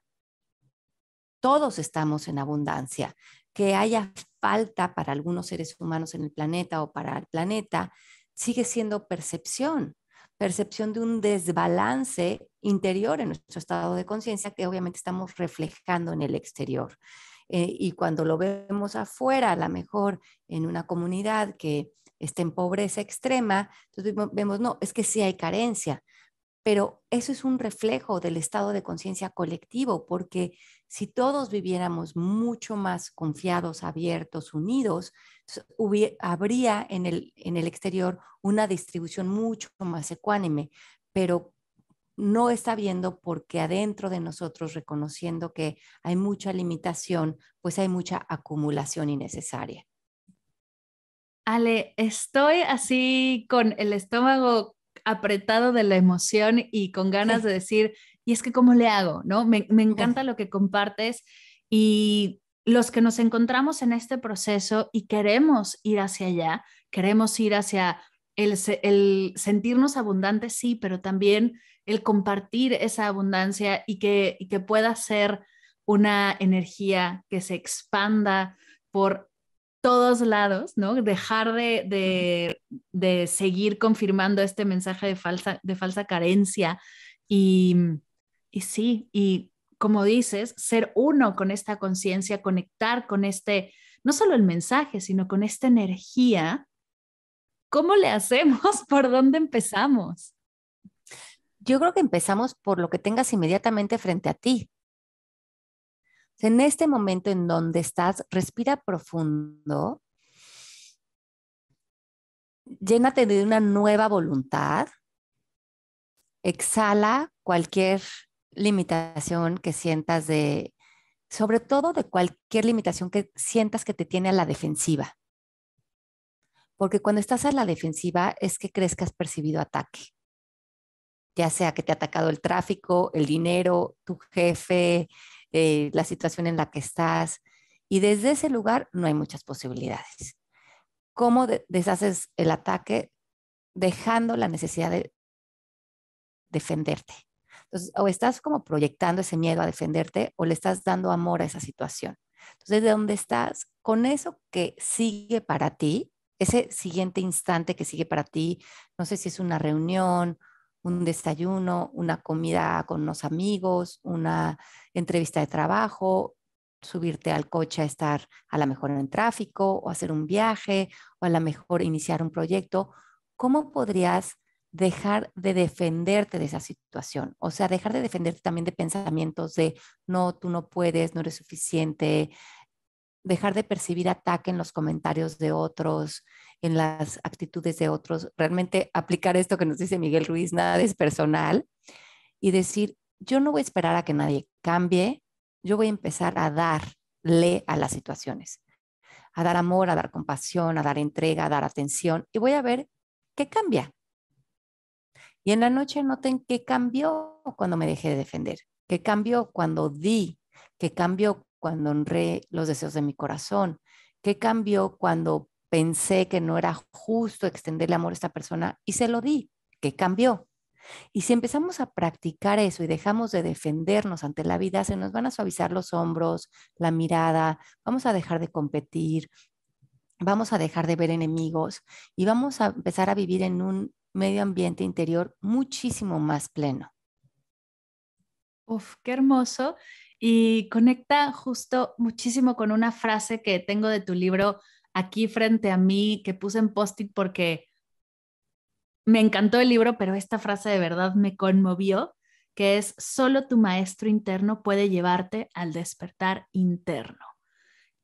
todos estamos en abundancia. Que haya falta para algunos seres humanos en el planeta o para el planeta sigue siendo percepción, percepción de un desbalance interior en nuestro estado de conciencia que obviamente estamos reflejando en el exterior. Eh, y cuando lo vemos afuera, a lo mejor en una comunidad que está en pobreza extrema, entonces vemos, no, es que sí hay carencia, pero eso es un reflejo del estado de conciencia colectivo, porque si todos viviéramos mucho más confiados, abiertos, unidos, habría en el, en el exterior una distribución mucho más ecuánime, pero no está viendo porque adentro de nosotros, reconociendo que hay mucha limitación, pues hay mucha acumulación innecesaria. Ale, estoy así con el estómago apretado de la emoción y con ganas de decir, y es que cómo le hago, ¿no? Me, encanta lo que compartes y los que nos encontramos en este proceso y queremos ir hacia allá, queremos ir hacia el, sentirnos abundantes, sí, pero también el compartir esa abundancia y que, pueda ser una energía que se expanda por todos lados, ¿no? Dejar de, seguir confirmando este mensaje de falsa, de falsa carencia y, y sí, y como dices, ser uno con esta conciencia, conectar con este, no solo el mensaje, sino con esta energía, ¿cómo le hacemos? *laughs* ¿Por dónde empezamos? Yo creo que empezamos por lo que tengas inmediatamente frente a ti. En este momento en donde estás, respira profundo, llénate de una nueva voluntad, exhala cualquier limitación que sientas de, sobre todo de cualquier limitación que sientas que te tiene a la defensiva. Porque cuando estás a la defensiva es que crees que has percibido ataque. Ya sea que te ha atacado el tráfico, el dinero, tu jefe, eh, la situación en la que estás. Y desde ese lugar no hay muchas posibilidades. ¿Cómo deshaces el ataque? Dejando la necesidad de defenderte o estás como proyectando ese miedo a defenderte o le estás dando amor a esa situación. Entonces, de dónde estás, con eso que sigue para ti, ese siguiente instante que sigue para ti, no sé si es una reunión, un desayuno, una comida con los amigos, una entrevista de trabajo, subirte al coche a estar a lo mejor en tráfico o hacer un viaje o a lo mejor iniciar un proyecto, ¿cómo podrías dejar de defenderte de esa situación, o sea, dejar de defenderte también de pensamientos de, no, tú no puedes, no eres suficiente, dejar de percibir ataque en los comentarios de otros, en las actitudes de otros, realmente aplicar esto que nos dice Miguel Ruiz, nada es personal, y decir, yo no voy a esperar a que nadie cambie, yo voy a empezar a darle a las situaciones, a dar amor, a dar compasión, a dar entrega, a dar atención, y voy a ver qué cambia. Y en la noche noten qué cambió cuando me dejé de defender, qué cambió cuando di, qué cambió cuando honré los deseos de mi corazón, qué cambió cuando pensé que no era justo extenderle amor a esta persona y se lo di, qué cambió. Y si empezamos a practicar eso y dejamos de defendernos ante la vida, se nos van a suavizar los hombros, la mirada, vamos a dejar de competir, vamos a dejar de ver enemigos y vamos a empezar a vivir en un medio ambiente interior muchísimo más pleno. Uf, qué hermoso. Y conecta justo muchísimo con una frase que tengo de tu libro aquí frente a mí, que puse en post-it porque me encantó el libro, pero esta frase de verdad me conmovió, que es, solo tu maestro interno puede llevarte al despertar interno.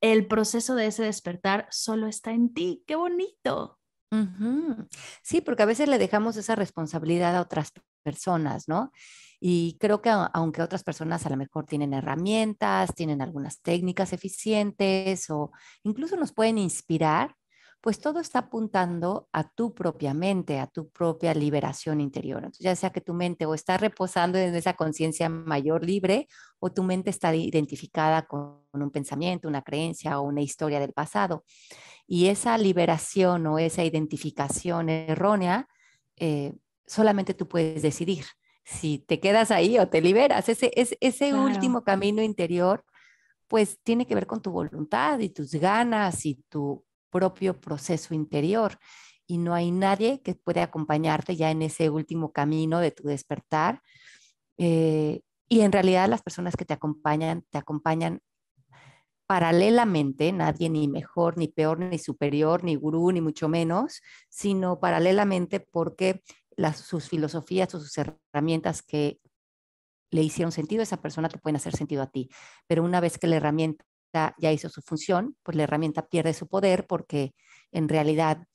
El proceso de ese despertar solo está en ti. ¡Qué bonito! Sí, porque a veces le dejamos esa responsabilidad a otras personas, ¿no? Y creo que aunque otras personas a lo mejor tienen herramientas, tienen algunas técnicas eficientes o incluso nos pueden inspirar, pues todo está apuntando a tu propia mente, a tu propia liberación interior. Entonces, ya sea que tu mente o está reposando en esa conciencia mayor libre o tu mente está identificada con un pensamiento, una creencia o una historia del pasado. Y esa liberación o esa identificación errónea, eh, solamente tú puedes decidir si te quedas ahí o te liberas. Ese, es, ese último camino interior, pues tiene que ver con tu voluntad y tus ganas y tu propio proceso interior. Y no hay nadie que pueda acompañarte ya en ese último camino de tu despertar. Eh, y en realidad las personas que te acompañan, te acompañan paralelamente, nadie ni mejor, ni peor, ni superior, ni gurú, ni mucho menos, sino paralelamente porque las, sus filosofías o sus herramientas que le hicieron sentido a esa persona te pueden hacer sentido a ti. Pero una vez que la herramienta ya hizo su función, pues la herramienta pierde su poder porque en realidad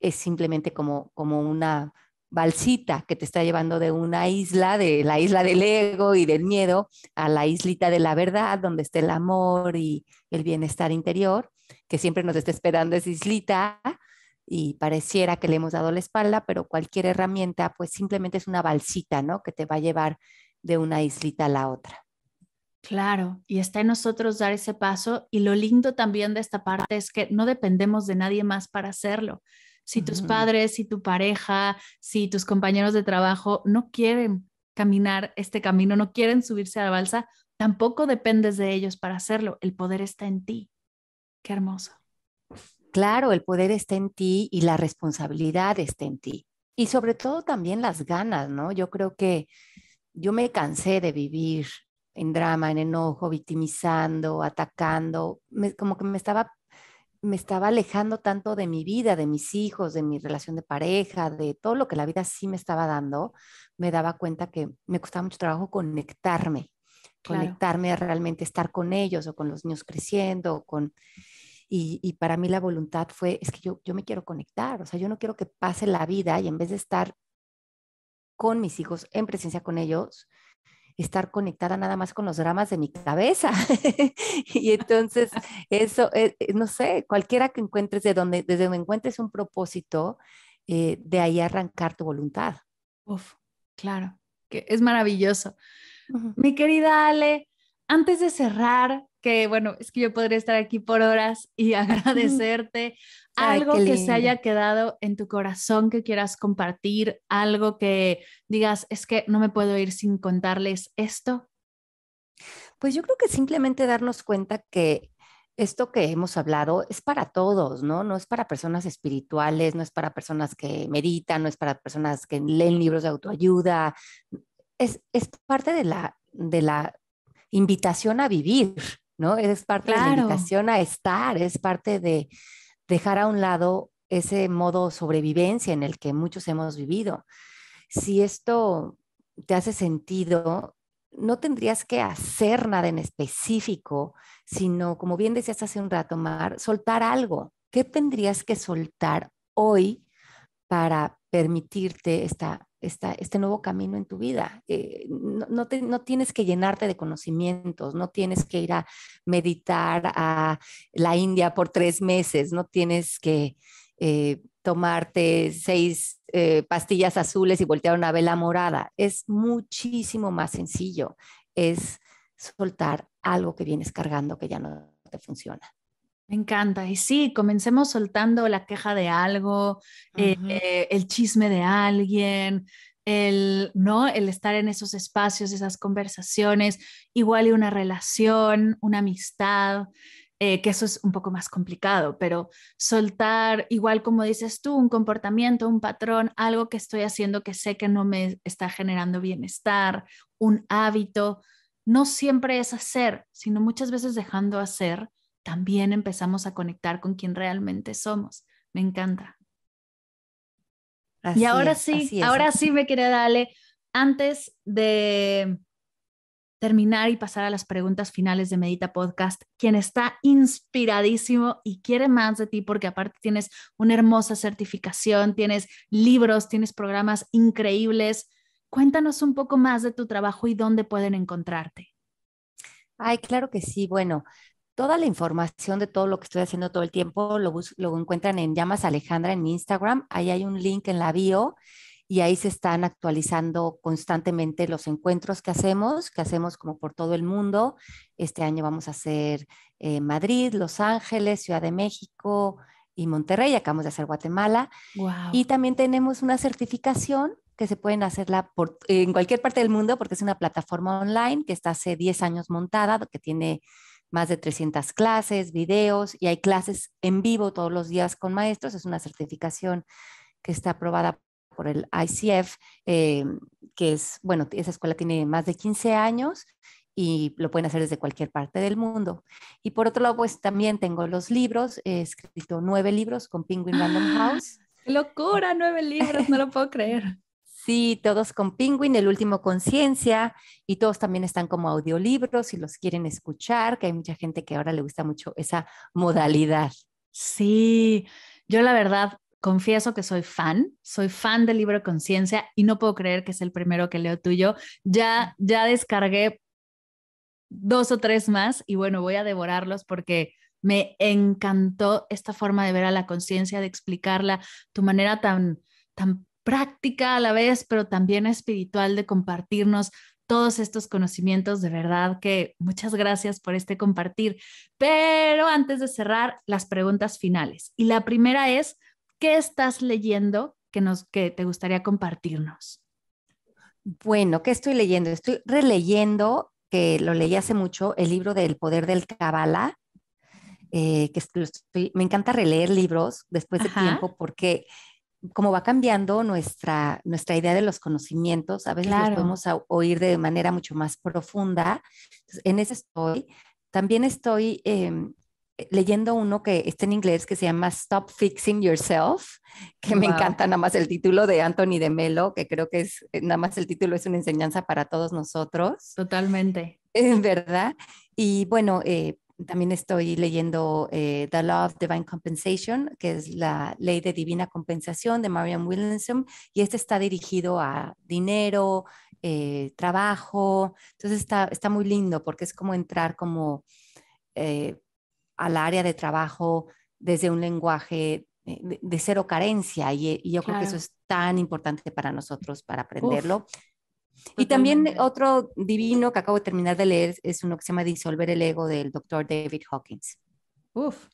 es simplemente como, como una balsita que te está llevando de una isla, de la isla del ego y del miedo, a la islita de la verdad, donde está el amor y el bienestar interior, que siempre nos está esperando esa islita y pareciera que le hemos dado la espalda, pero cualquier herramienta pues simplemente es una balsita, ¿no? Que te va a llevar de una islita a la otra. Claro, y está en nosotros dar ese paso y lo lindo también de esta parte es que no dependemos de nadie más para hacerlo si tus padres, si tu pareja, si tus compañeros de trabajo no quieren caminar este camino, no quieren subirse a la balsa, tampoco dependes de ellos para hacerlo. El poder está en ti. Qué hermoso. Claro, el poder está en ti y la responsabilidad está en ti. Y sobre todo también las ganas, ¿no? Yo creo que yo me cansé de vivir en drama, en enojo, victimizando, atacando, como que me estaba me estaba alejando tanto de mi vida, de mis hijos, de mi relación de pareja, de todo lo que la vida sí me estaba dando, me daba cuenta que me costaba mucho trabajo conectarme, conectarme realmente estar con ellos o con los niños creciendo, o con... Y, para mí la voluntad fue, es que yo, yo me quiero conectar, o sea, yo no quiero que pase la vida y en vez de estar con mis hijos, en presencia con ellos, estar conectada nada más con los dramas de mi cabeza. *laughs* y entonces, eso, eh, eh, no sé, cualquiera que encuentres de donde, desde donde encuentres un propósito, eh, de ahí arrancar tu voluntad. Uf, claro, que es maravilloso. Mi querida Ale, antes de cerrar, que bueno, es que yo podría estar aquí por horas y *laughs* *laughs* agradecerte algo que se haya quedado en tu corazón que quieras compartir, algo que digas, es que no me puedo ir sin contarles esto. Pues yo creo que simplemente darnos cuenta que esto que hemos hablado es para todos, ¿no? No es para personas espirituales, no es para personas que meditan, no es para personas que leen libros de autoayuda. Es, es parte de la, de la invitación a vivir, ¿no? Es parte de la invitación a estar, es parte de dejar a un lado ese modo sobrevivencia en el que muchos hemos vivido. Si esto te hace sentido, no tendrías que hacer nada en específico, sino, como bien decías hace un rato, Mar, soltar algo. ¿Qué tendrías que soltar hoy para permitirte esta este nuevo camino en tu vida. Eh, no, tienes que llenarte de conocimientos, no tienes que ir a meditar a la India por tres meses, no tienes que eh, tomarte seis eh, pastillas azules y voltear una vela morada. Es muchísimo más sencillo, es soltar algo que vienes cargando que ya no te funciona. Me encanta. Y sí, comencemos soltando la queja de algo, eh, el chisme de alguien, el, ¿no? el estar en esos espacios, esas conversaciones, igual y una relación, una amistad. Eh, que eso es un poco más complicado, pero soltar, igual como dices tú, un comportamiento, un patrón, algo que estoy haciendo que sé que no me está generando bienestar, un hábito, no siempre es hacer, sino muchas veces dejando hacer también empezamos a conectar con quien realmente somos. Me encanta. y ahora sí, ahora sí me quería darle, antes de terminar y pasar a las preguntas finales de Medita Podcast, quien está inspiradísimo y quiere más de ti porque aparte tienes una hermosa certificación, tienes libros, tienes programas increíbles. Cuéntanos un poco más de tu trabajo y dónde pueden encontrarte. Ay, claro que sí. Bueno, toda la información de todo lo que estoy haciendo todo el tiempo lo, lo encuentran en Llamas Alejandra en Instagram. Ahí hay un link en la bio y ahí se están actualizando constantemente los encuentros que hacemos, que hacemos como por todo el mundo. Este año vamos a hacer eh, Madrid, Los Ángeles, Ciudad de México y Monterrey, acabamos de hacer Guatemala. Y también tenemos una certificación que se pueden hacerla en cualquier parte del mundo porque es una plataforma online que está hace 10 años montada, que tiene más de 300 clases, videos y hay clases en vivo todos los días con maestros. Es una certificación que está aprobada por el ICF, eh, que es, bueno, esa escuela tiene más de 15 años y lo pueden hacer desde cualquier parte del mundo. Y por otro lado, pues también tengo los libros, he escrito nueve libros con Penguin Random ¡Ah! House. ¡Locura! Nueve libros, no lo puedo creer. Sí, todos con Penguin, el último Conciencia, y todos también están como audiolibros si los quieren escuchar, que hay mucha gente que ahora le gusta mucho esa modalidad. Sí, yo la verdad confieso que soy fan, soy fan del libro Conciencia y no puedo creer que es el primero que leo tuyo. Ya, ya descargué dos o tres más y bueno, voy a devorarlos porque me encantó esta forma de ver a la conciencia, de explicarla, tu manera tan, tan práctica a la vez, pero también espiritual de compartirnos todos estos conocimientos. De verdad que muchas gracias por este compartir. Pero antes de cerrar, las preguntas finales. Y la primera es, ¿qué estás leyendo que, nos, que te gustaría compartirnos? Bueno, ¿qué estoy leyendo? Estoy releyendo, que lo leí hace mucho, el libro del poder del Kabbalah. Eh, que me encanta releer libros después de tiempo porque como va cambiando nuestra, nuestra idea de los conocimientos, a veces los podemos a, oír de manera mucho más profunda. en ese estoy. También estoy em, eh, leyendo uno que está en inglés que se llama Stop Fixing Yourself, que me encanta nada más el título de Anthony de Melo, que creo que es eh, nada más el título es una enseñanza para todos nosotros. Totalmente. En eh, verdad. Y bueno, también estoy leyendo eh, The Law of Divine Compensation, que es la ley de divina compensación de Marian Williamson, y este está dirigido a dinero, eh, trabajo, entonces está, muy lindo porque es como entrar como eh, al área de trabajo desde un lenguaje de, cero carencia y, yo creo que eso es tan importante para nosotros para aprenderlo y también otro divino que acabo de terminar de leer es uno que se llama Disolver el Ego del doctor David Hawkins. Uf,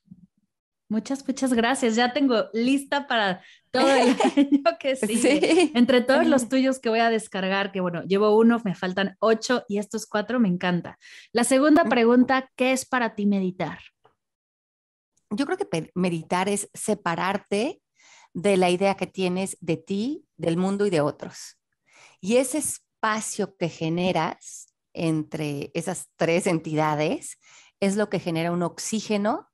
muchas, muchas gracias. Ya tengo lista para todo el *laughs* año que Sí. Entre todos los tuyos que voy a descargar, que bueno, llevo uno, me faltan ocho y estos cuatro me encanta. La segunda pregunta, ¿qué es para ti meditar? Yo creo que meditar es separarte de la idea que tienes de ti, del mundo y de otros. Y ese es espacio que generas entre esas tres entidades es lo que genera un oxígeno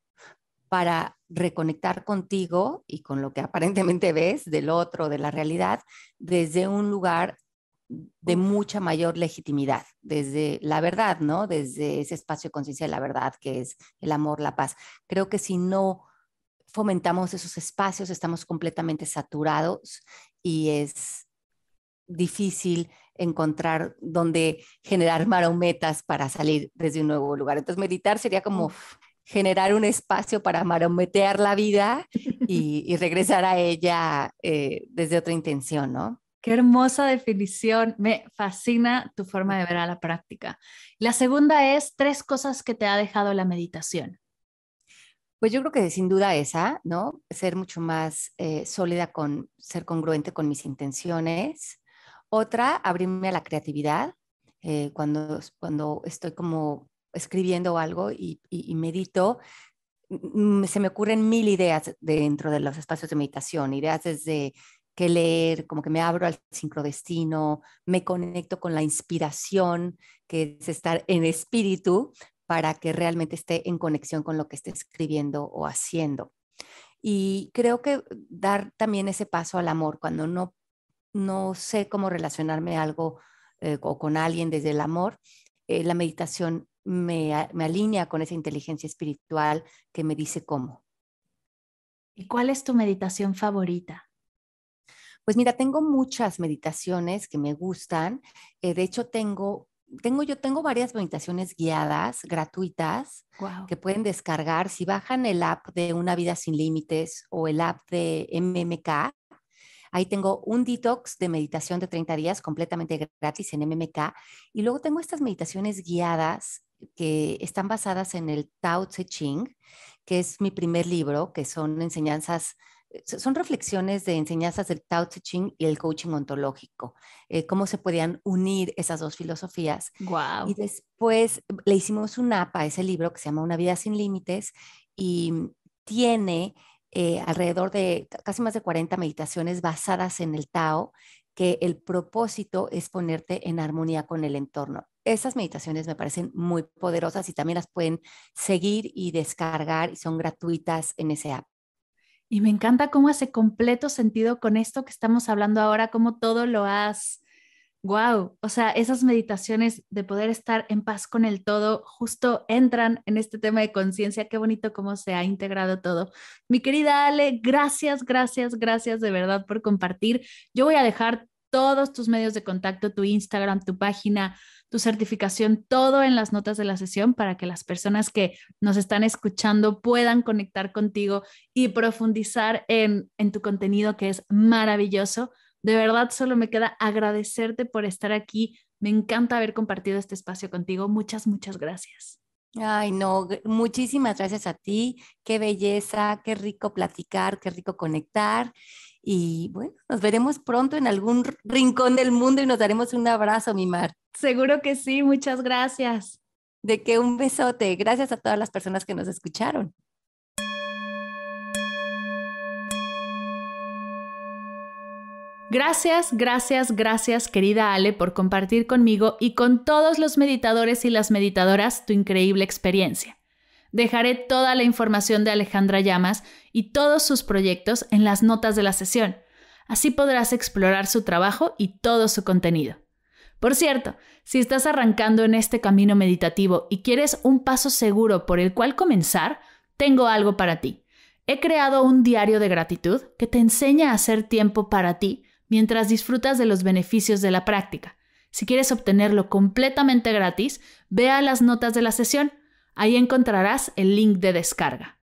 para reconectar contigo y con lo que aparentemente ves del otro, de la realidad, desde un lugar de mucha mayor legitimidad, desde la verdad, ¿no? Desde ese espacio de conciencia de la verdad que es el amor, la paz. Creo que si no fomentamos esos espacios, estamos completamente saturados y es difícil encontrar dónde generar marometas para salir desde un nuevo lugar. Entonces, meditar sería como generar un espacio para marometear la vida *laughs* y, regresar a ella eh, desde otra intención, ¿no? Qué hermosa definición. Me fascina tu forma de ver a la práctica. La segunda es tres cosas que te ha dejado la meditación. Pues yo creo que sin duda esa, ¿no? Ser mucho más eh, sólida con ser congruente con mis intenciones, otra, abrirme a la creatividad. Eh, cuando, cuando estoy como escribiendo algo y, y medito, mm, mm, se me ocurren mil ideas dentro de los espacios de meditación, ideas desde qué leer, como que me abro al sincrodestino, me conecto con la inspiración, que es estar en espíritu para que realmente esté en conexión con lo que esté escribiendo o haciendo. Y creo que dar también ese paso al amor, cuando no no sé cómo relacionarme algo eh, o con alguien desde el amor, eh, la meditación me, alinea con esa inteligencia espiritual que me dice cómo. ¿Y cuál es tu meditación favorita? Pues mira, tengo muchas meditaciones que me gustan. Eh, de hecho, tengo, tengo, yo tengo varias meditaciones guiadas, gratuitas, que pueden descargar. Si bajan el app de Una Vida Sin Límites o el app de MMK, Ahí tengo un detox de meditación de 30 días completamente gratis en MMK. Y luego tengo estas meditaciones guiadas que están basadas en el Tao Te Ching, que es mi primer libro, que son enseñanzas eh, son reflexiones de enseñanzas del Tao Te Ching y el coaching ontológico, eh, cómo se podían unir esas dos filosofías. Wow. Y después mm, le hicimos un app a ese libro que se llama Una vida sin límites y mm, tiene eh, alrededor de casi más de 40 meditaciones basadas en el Tao, que el propósito es ponerte en armonía con el entorno. Esas meditaciones me parecen muy poderosas y también las pueden seguir y descargar y son gratuitas en ese app. Y me encanta cómo hace completo sentido con esto que estamos hablando ahora, cómo todo lo has wow, o sea, esas meditaciones de poder estar en paz con el todo justo entran en este tema de conciencia. Qué bonito cómo se ha integrado todo. Mi querida Ale, gracias, gracias, gracias de verdad por compartir. Yo voy a dejar todos tus medios de contacto, tu Instagram, tu página, tu certificación, todo en las notas de la sesión para que las personas que nos están escuchando puedan conectar contigo y profundizar en, en tu contenido que es maravilloso. De verdad, solo me queda agradecerte por estar aquí. Me encanta haber compartido este espacio contigo. Muchas, muchas gracias. Ay, no, muchísimas gracias a ti. Qué belleza, qué rico platicar, qué rico conectar. Y bueno, nos veremos pronto en algún rincón del mundo y nos daremos un abrazo, mi Mar. Seguro que sí, muchas gracias. De que un besote. Gracias a todas las personas que nos escucharon. Gracias, gracias, gracias querida Ale por compartir conmigo y con todos los meditadores y las meditadoras tu increíble experiencia. Dejaré toda la información de Alejandra Llamas y todos sus proyectos en las notas de la sesión. Así podrás explorar su trabajo y todo su contenido. Por cierto, si estás arrancando en este camino meditativo y quieres un paso seguro por el cual comenzar, tengo algo para ti. He creado un diario de gratitud que te enseña a hacer tiempo para ti mientras disfrutas de los beneficios de la práctica. Si quieres obtenerlo completamente gratis, ve a las notas de la sesión. Ahí encontrarás el link de descarga.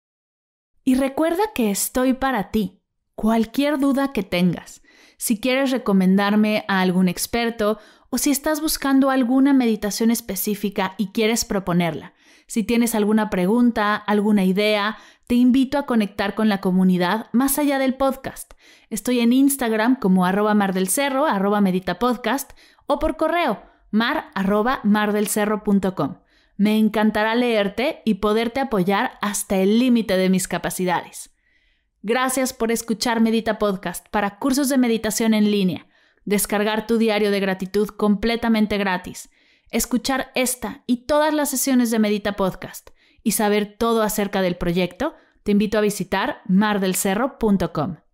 Y recuerda que estoy para ti. Cualquier duda que tengas, si quieres recomendarme a algún experto o si estás buscando alguna meditación específica y quieres proponerla, si tienes alguna pregunta, alguna idea, te invito a conectar con la comunidad más allá del podcast. Estoy en Instagram como arroba mar del cerro, arroba meditapodcast o por correo mar arroba mardelcerro.com. Me encantará leerte y poderte apoyar hasta el límite de mis capacidades. Gracias por escuchar Medita Podcast para cursos de meditación en línea, descargar tu diario de gratitud completamente gratis, escuchar esta y todas las sesiones de Medita Podcast y saber todo acerca del proyecto, te invito a visitar mardelcerro.com.